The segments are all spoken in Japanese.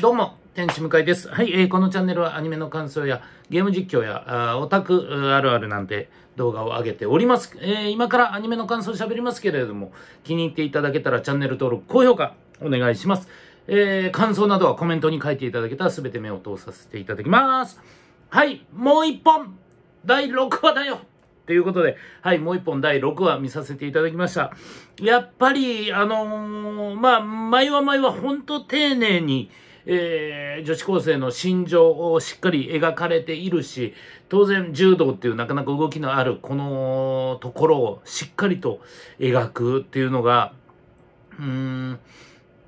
どうも、天使向井です。はい、えー、このチャンネルはアニメの感想やゲーム実況やオタクあるあるなんて動画を上げております。えー、今からアニメの感想を喋りますけれども、気に入っていただけたらチャンネル登録、高評価お願いします。えー、感想などはコメントに書いていただけたら全て目を通させていただきます。はい、もう一本第6話だよということで、はい、もう一本第6話見させていただきました。やっぱり、あのー、まあ、毎話毎話本当丁寧に、えー、女子高生の心情をしっかり描かれているし、当然柔道っていうなかなか動きのあるこのところをしっかりと描くっていうのが、うん、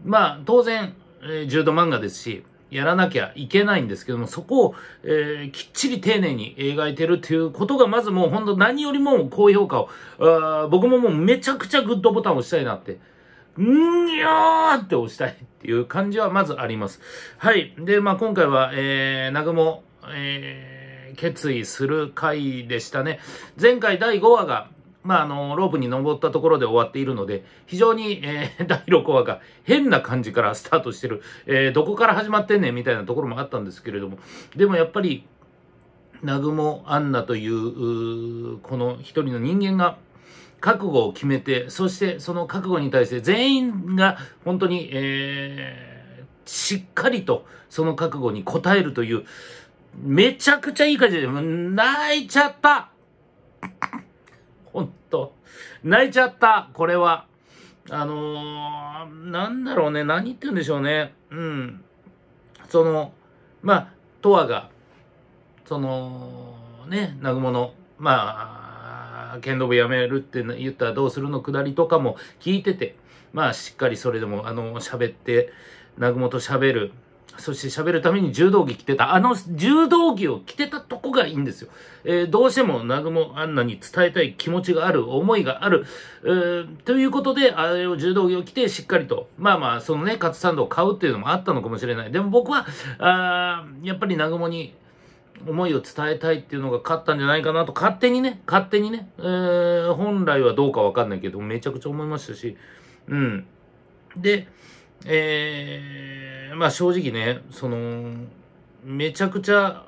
まあ当然、えー、柔道漫画ですし、やらなきゃいけないんですけども、そこを、えー、きっちり丁寧に描いてるっていうことが、まずもう本当何よりも高評価を、あ僕ももうめちゃくちゃグッドボタンを押したいなってんにゃーって押したいっていう感じはまずあります。はい。で、まあ今回は、えー、南雲、えー、決意する回でしたね。前回第5話が、まあ、あの、ロープに登ったところで終わっているので、非常に、えー、第6話が変な感じからスタートしてる、えー、どこから始まってんねんみたいなところもあったんですけれども、でもやっぱり、南雲アンナという、この一人の人間が、覚悟を決めて、そしてその覚悟に対して全員が本当に、えー、しっかりとその覚悟に応えるという、めちゃくちゃいい感じで、泣いちゃった本当泣いちゃった、これは。あのー、なんだろうね、何言ってるんでしょうね。うん。その、まあ、とわが、その、ね、南雲の、まあ、剣道部やめるって言ったらどうするのくだりとかも聞いてて、まあしっかりそれでも、あの、喋って、南雲と喋る。そして喋るために柔道着着てた。あの柔道着を着てたとこがいいんですよ。えー、どうしても南雲アンナに伝えたい気持ちがある、思いがある。えー、ということで、あれを柔道着を着てしっかりと、まあまあ、そのね、カツサンドを買うっていうのもあったのかもしれない。でも僕は、あやっぱり南雲に思いを伝えたいっていうのが勝ったんじゃないかなと、勝手にね、勝手にね、えー、本来はどうかわかんないけど、めちゃくちゃ思いましたし、うん。で、えー、まあ正直ね、その、めちゃくちゃ、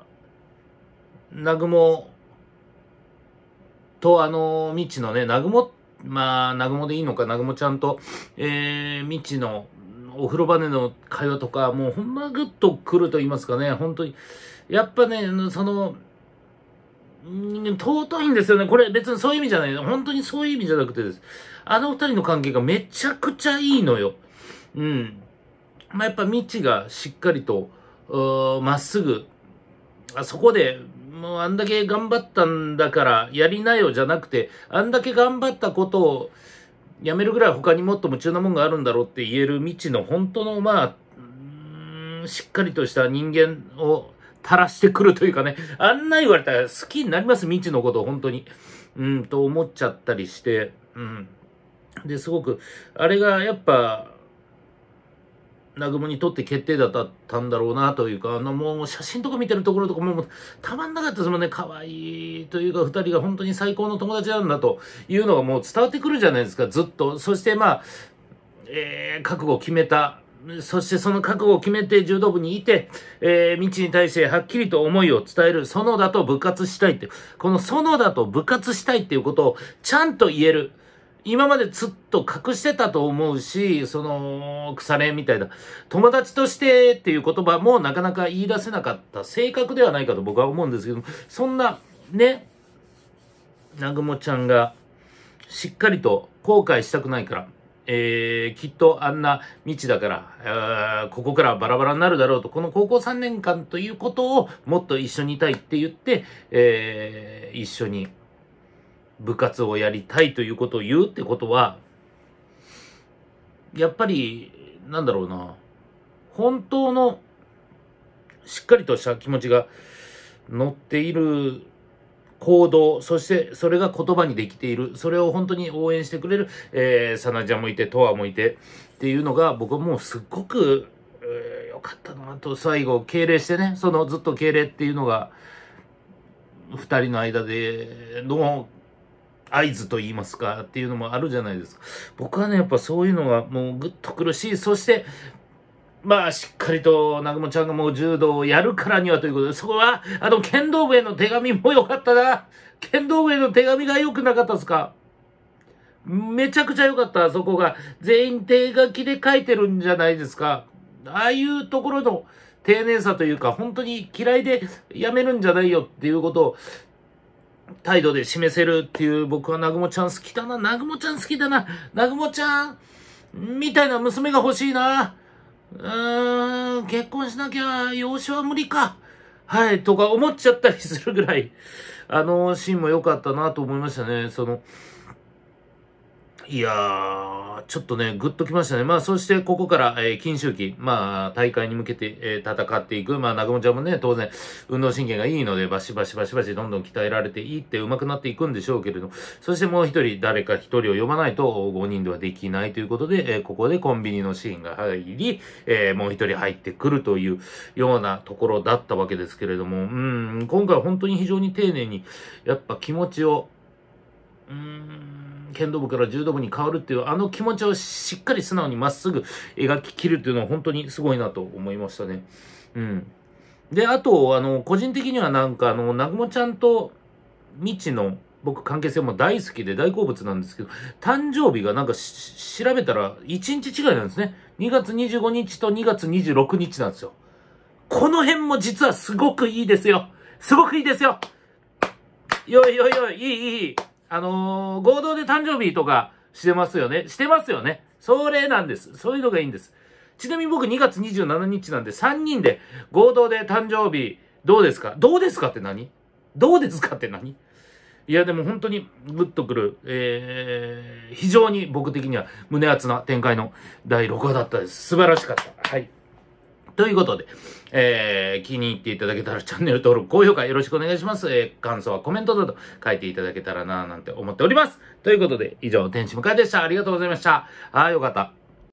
南雲とあの、未知のね、南雲、まあ、南雲でいいのか、南雲ちゃんと、えー、未知の、お風呂場での会話とか、もうほんまぐっとくると言いますかね、本当に。やっぱね、その、尊いんですよね。これ別にそういう意味じゃない。本当にそういう意味じゃなくてです。あの二人の関係がめちゃくちゃいいのよ。うん。まあ、やっぱ未知がしっかりと、まっすぐ、あそこで、もうあんだけ頑張ったんだからやりなよじゃなくて、あんだけ頑張ったことを、やめるぐらい他にもっと夢中なもんがあるんだろうって言える未知の本当の、まあ、しっかりとした人間を垂らしてくるというかね、あんな言われたら好きになります、未知のことを本当に。うん、と思っちゃったりして、うん。で、すごく、あれがやっぱ、南雲にとって決定だったんだろうなというか、あの、もう写真とか見てるところとかもうたまんなかったですもんね。可愛いというか、二人が本当に最高の友達なんだというのがもう伝わってくるじゃないですか、ずっと。そしてまあ、えー、覚悟を決めた。そしてその覚悟を決めて柔道部にいて、えー、未知に対してはっきりと思いを伝える、園田と部活したいって、この園田と部活したいっていうことをちゃんと言える。今までずっと隠してたと思うし、その、腐れみたいな、友達としてっていう言葉もなかなか言い出せなかった性格ではないかと僕は思うんですけどそんな、ね、南雲ちゃんが、しっかりと後悔したくないから、えー、きっとあんな道だから、ここからバラバラになるだろうと、この高校3年間ということをもっと一緒にいたいって言って、えー、一緒に部活をやりたいということを言うってことは、やっぱり、なんだろうな、本当のしっかりとした気持ちが乗っている行動、そしてそれが言葉にできている、それを本当に応援してくれる、えー、サナちゃんもいて、トアもいてっていうのが、僕はもうすっごく、えー、よかったなと、最後、敬礼してね、そのずっと敬礼っていうのが、2人の間での合図と言いますかっていうのもあるじゃないですか。僕はね、やっぱそういうのがもうぐっと苦しい。そして、まあ、しっかりと、南雲ちゃんがもう柔道をやるからにはということで、そこは、あの、剣道部への手紙も良かったな。剣道部への手紙が良くなかったですかめちゃくちゃ良かった、そこが。全員手書きで書いてるんじゃないですか。ああいうところの丁寧さというか、本当に嫌いでやめるんじゃないよっていうことを態度で示せるっていう、僕はなぐもちゃん好きだな、なぐもちゃん好きだな、なぐもちゃん、みたいな娘が欲しいな。うーん、結婚しなきゃ、養子は無理か。はい、とか思っちゃったりするぐらい、あのシーンも良かったなと思いましたね。その、いやー、ちょっとね、ぐっときましたね。まあ、そしてここから、えー、禁酒期、まあ、大会に向けて、えー、戦っていく。まあ、南雲ちゃんもね、当然、運動神経がいいので、バシバシバシバシどんどん鍛えられていって上手くなっていくんでしょうけれどそしてもう一人、誰か一人を呼ばないと5人ではできないということで、えー、ここでコンビニのシーンが入り、えもう一人入ってくるというようなところだったわけですけれども、うん、今回本当に非常に丁寧に、やっぱ気持ちを、うーん、剣道部から柔道部に変わるっていう、あの気持ちをしっかり素直にまっすぐ描ききるっていうのは本当にすごいなと思いましたね。うん。で、あと、あの、個人的にはなんか、あの、南雲ちゃんと未知の僕関係性も大好きで大好物なんですけど、誕生日がなんか調べたら1日違いなんですね。2月25日と2月26日なんですよ。この辺も実はすごくいいですよ。すごくいいですよ。よいよいよい、いいいい。あのー、合同で誕生日とかしてますよね。してますよね。それなんです。そういうのがいいんです。ちなみに僕2月27日なんで3人で合同で誕生日どうですかどうですかって何どうですかって何いやでも本当にグッとくる、えー、非常に僕的には胸厚な展開の第6話だったです。素晴らしかった。はい。ということで、えー、気に入っていただけたらチャンネル登録、高評価よろしくお願いします。えー、感想はコメントなど書いていただけたらなぁなんて思っております。ということで、以上、天使向えでした。ありがとうございました。ああ、よかった。